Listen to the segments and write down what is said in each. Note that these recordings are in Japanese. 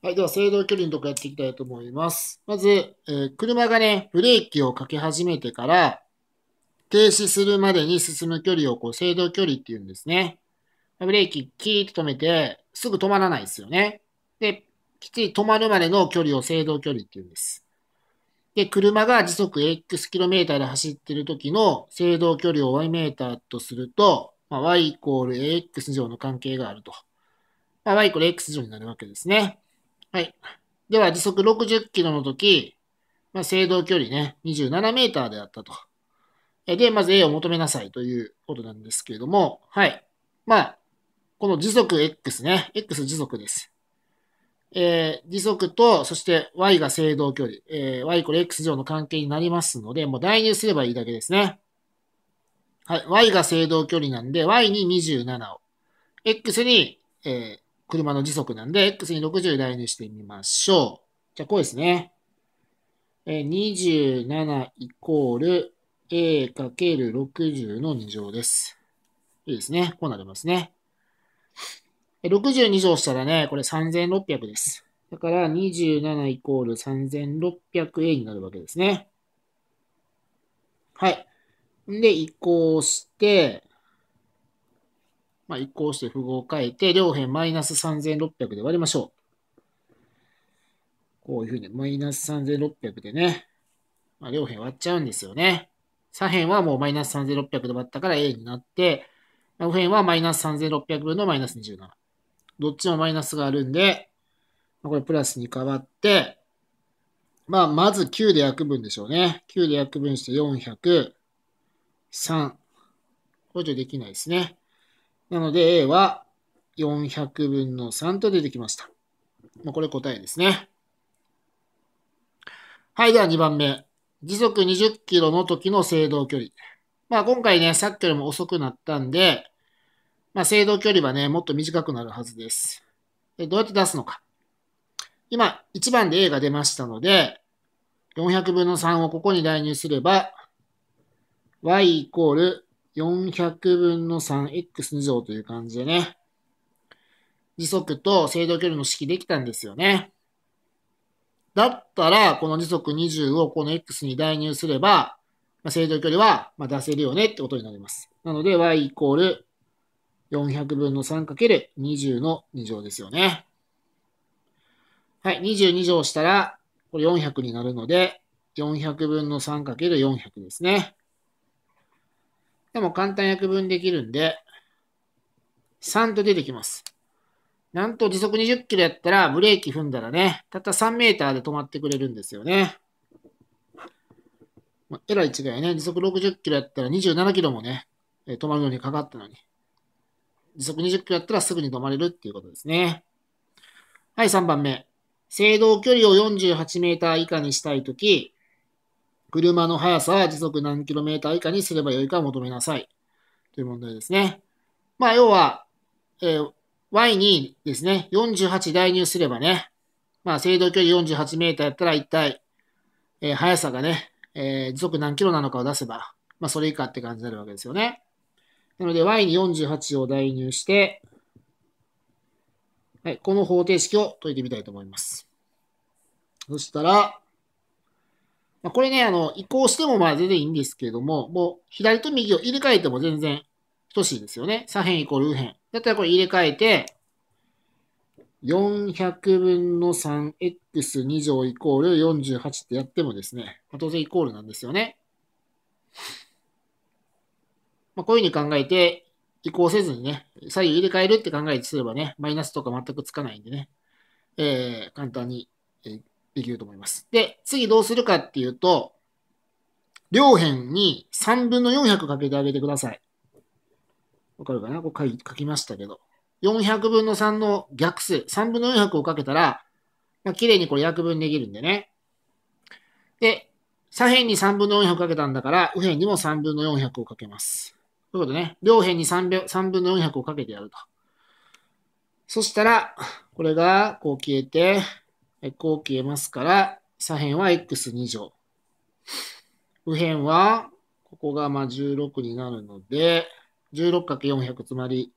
はい、では、制動距離のとこやっていきたいと思います。まず、えー、車がね、ブレーキをかけ始めてから、停止するまでに進む距離を、こう、制動距離っていうんですね。ブレーキ、キーッと止めて、すぐ止まらないですよね。で、きちり止まるまでの距離を制動距離っていうんです。で、車が時速 X キロメーで走ってる時の制動距離を Y メーターとすると、まあ、Y イコール AX 乗の関係があると。まあ、Y イコール X 乗になるわけですね。はい。では、時速60キロの時、まあ、制動距離ね、27メーターであったと。で、まず A を求めなさいということなんですけれども、はい。まあ、この時速 X ね、X 時速です。えー、時速と、そして y が制動距離、えー、y これ x 乗の関係になりますので、もう代入すればいいだけですね。はい、y が制動距離なんで、y に27を、x に、え車の時速なんで、x に60代にしてみましょう。じゃあ、こうですね。え27イコール a かける60の2乗です。いいですね。こうなりますね。62乗したらね、これ3600です。だから27イコール 3600A になるわけですね。はい。で、移行して、まあ、移行して符号を変えて、両辺マイナス3600で割りましょう。こういうふうに、マイナス3600でね、まあ、両辺割っちゃうんですよね。左辺はもうマイナス3600で割ったから A になって、右辺はマイナス3600分のマイナス27。どっちもマイナスがあるんで、これプラスに変わって、まあ、まず9で約分でしょうね。9で約分して400、3。補助できないですね。なので A は400分の3と出てきました。まあ、これ答えですね。はい、では2番目。時速20キロの時の制動距離。まあ今回ね、さっきよりも遅くなったんで、まあ制動距離はね、もっと短くなるはずです。でどうやって出すのか。今、1番で A が出ましたので、400分の3をここに代入すれば、y イコール400分の 3x2 乗という感じでね、時速と制動距離の式できたんですよね。だったら、この時速20をこの x に代入すれば、まあ、制動距離はま出せるよねってことになります。なので、y イコール400分の 3×20 の2乗ですよね。はい、22乗したら、これ400になるので、400分の 3×400 ですね。でも簡単に約分できるんで、3と出てきます。なんと時速20キロやったらブレーキ踏んだらね、たった3メーターで止まってくれるんですよね。まあ、えらい違いね。時速60キロやったら27キロもね、え止まるのにかかったのに。時速20キロやったらすぐに止まれるっていうことですね。はい、3番目。制動距離を48メーター以下にしたいとき、車の速さは時速何キロメーター以下にすればよいか求めなさい。という問題ですね。まあ、要は、えー、y にですね、48代入すればね、まあ、制動距離48メーターやったら一体、えー、速さがね、えー、時速何キロなのかを出せば、まあ、それ以下って感じになるわけですよね。なので、y に48を代入して、はい、この方程式を解いてみたいと思います。そしたら、まあ、これね、あの、移行してもまあ全然いいんですけれども、もう左と右を入れ替えても全然等しいですよね。左辺イコール右辺。だったらこれ入れ替えて、400分の 3x2 乗イコール48ってやってもですね、当然イコールなんですよね。まあ、こういうふうに考えて、移行せずにね、左右入れ替えるって考えてすればね、マイナスとか全くつかないんでね、えー、簡単に、えー、できると思います。で、次どうするかっていうと、両辺に3分の400かけてあげてください。わかるかなこう書きましたけど。400分の3の逆数、3分の400をかけたら、まあ、綺麗にこれ約分できるんでね。で、左辺に3分の400かけたんだから、右辺にも3分の400をかけます。ということでね、両辺に 3, 3分の400をかけてやると。そしたら、これがこう消えて、こう消えますから、左辺は x2 乗。右辺は、ここがまあ16になるので、16×400、つまり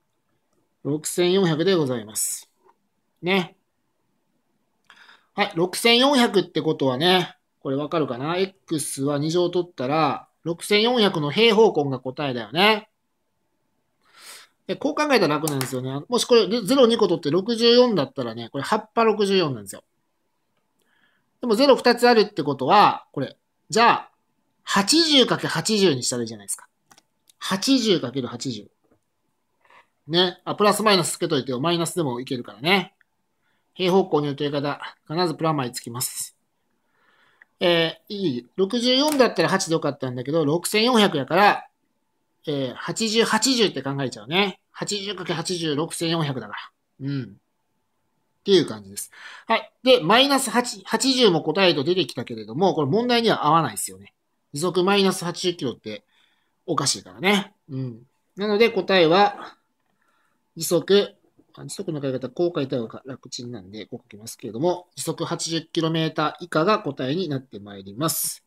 6400でございます。ね。はい、6400ってことはね、これわかるかな ?x は2乗取ったら、6400の平方根が答えだよね。こう考えたら楽なんですよね。もしこれ0、2個取って64だったらね、これ葉っぱ64なんですよ。でも0、2つあるってことは、これ、じゃあ、80×80 にしたらいいじゃないですか。80×80。ね。あ、プラスマイナスつけといてよ。マイナスでもいけるからね。平方向によるとい方、必ずプラマイつきます。えー、いい。64だったら8でよかったんだけど、6400やから、えー、80、80って考えちゃうね。80×80、6400だから。うん。っていう感じです。はい。で、マイナス8、80も答えと出てきたけれども、これ問題には合わないですよね。時速マイナス80キロっておかしいからね。うん。なので答えは、時速、時速の書き方、こう書いた方が楽ちんなんで、こう書きますけれども、時速 80km 以下が答えになってまいります。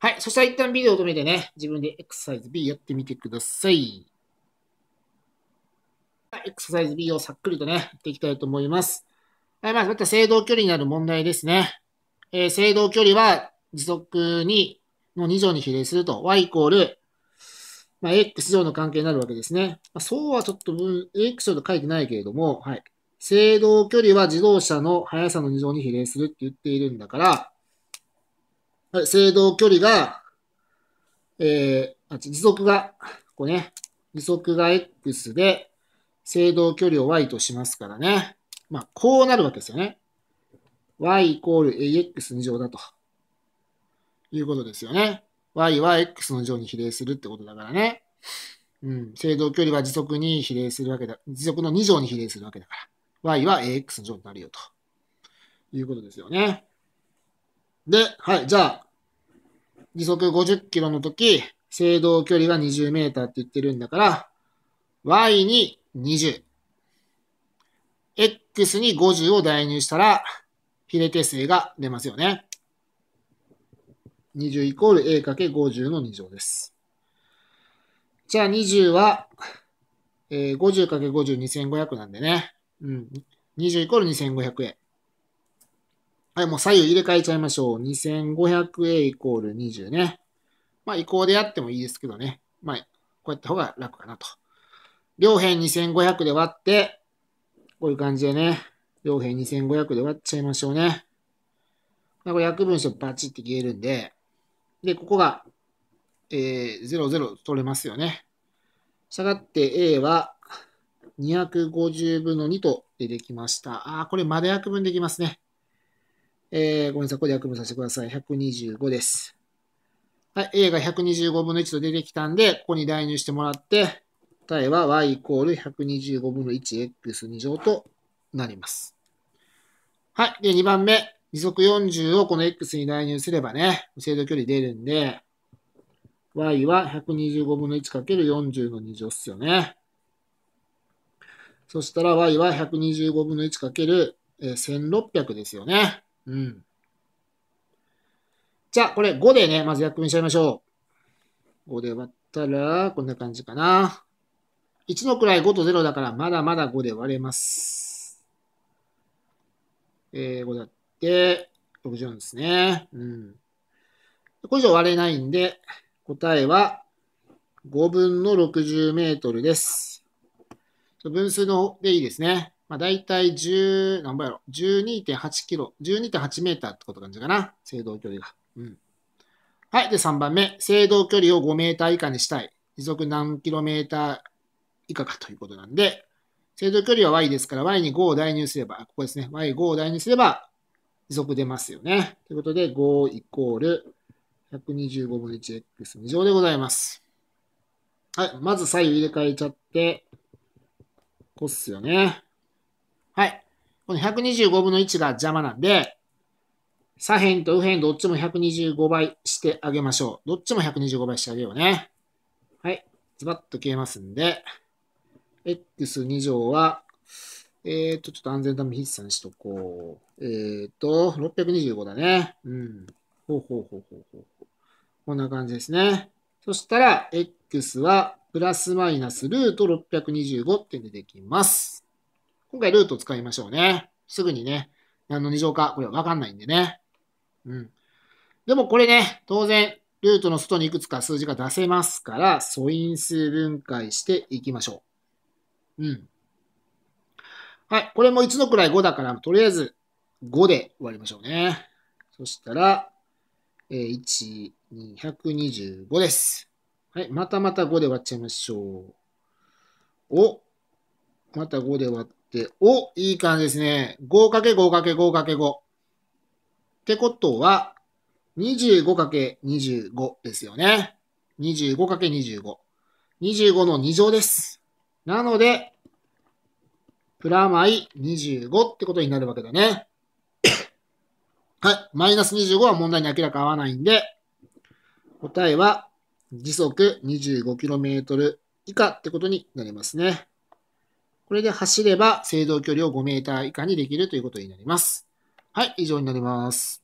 はい。そしたら一旦ビデオを止めてね、自分でエクササイズ B やってみてください。エクササイズ B をさっくりとね、やっていきたいと思います。えまあ、また制動距離になる問題ですね。えー、制動距離は時速にの2乗に比例すると、y イコール、まあ、x 乗の関係になるわけですね。まあ、そうはちょっと分、x 乗と書いてないけれども、はい。制動距離は自動車の速さの2乗に比例するって言っているんだから、はい、制動距離が、えー、あ、時速が、ここね、時速が x で、制動距離を y としますからね。まあ、こうなるわけですよね。y イコール ax 二乗だと。いうことですよね。y は x の乗に比例するってことだからね。うん。制動距離は時速に比例するわけだ。時速の2乗に比例するわけだから。y は ax の乗になるよと。いうことですよね。で、はい、じゃあ、時速50キロの時、制動距離は20メーターって言ってるんだから、y に20。x に50を代入したら、比例定数が出ますよね。20イコール a かけ50の2乗です。じゃあ20は、えー、50かけ50、2500なんでね。うん。20イコール2500円。はい、もう左右入れ替えちゃいましょう。2500A イコール20ね。まあ、移行でやってもいいですけどね。まあ、こうやった方が楽かなと。両辺2500で割って、こういう感じでね、両辺2500で割っちゃいましょうね。これ約分書バチって消えるんで、で、ここが、えー、00取れますよね。したがって A は250分の2と出てきました。あ、これまだ約分できますね。えー、ごめんなさい、ここで約分させてください。125です。はい、A が125分の1と出てきたんで、ここに代入してもらって、答えは y イコール125分の 1x2 乗となります。はい。で、2番目。二足40をこの x に代入すればね、制度距離出るんで、y は125分の 1×40 の2乗っすよね。そしたら y は125分の 1×1600 ですよね。うん。じゃあ、これ5でね、まず約にしちゃいましょう。5で割ったら、こんな感じかな。1の位5と0だから、まだまだ5で割れます。えー、5だって、64ですね。うん。これ以上割れないんで、答えは5分の60メートルです。分数のでいいですね。まあ、大体10、何倍やろ、12.8キロ、12.8メーターってこと感じかな。制動距離が。うん。はい。で、3番目。制動距離を5メーター以下にしたい。時速何キロメーター以下かということなんで、制度距離は y ですから、y に5を代入すれば、ここですね、y5 を代入すれば、時速出ますよね。ということで、5イコール125分の 1x2 乗でございます。はい、まず左右入れ替えちゃって、こっすよね。はい。この125分の1が邪魔なんで、左辺と右辺どっちも125倍してあげましょう。どっちも125倍してあげようね。はい。ズバッと消えますんで。x2 乗は、えっ、ー、と、ちょっと安全ため筆算しとこう。えっ、ー、と、625だね。うん。ほうほうほうほうほう。こんな感じですね。そしたら、x は、プラスマイナスルート625って出てきます。今回ルート使いましょうね。すぐにね、何の2乗か、これはわかんないんでね。うん。でもこれね、当然、ルートの外にいくつか数字が出せますから、素因数分解していきましょう。うん。はい。これも1のい5だから、とりあえず5で割りましょうね。そしたら、えー、1、225です。はい。またまた5で割っちゃいましょう。お、また5で割って、お、いい感じですね。5×5×5×5。ってことは、25×25 ですよね。25×25。25の2乗です。なので、プラマイ25ってことになるわけだね。はい。マイナス25は問題に明らか合わないんで、答えは時速 25km 以下ってことになりますね。これで走れば制動距離を 5m 以下にできるということになります。はい。以上になります。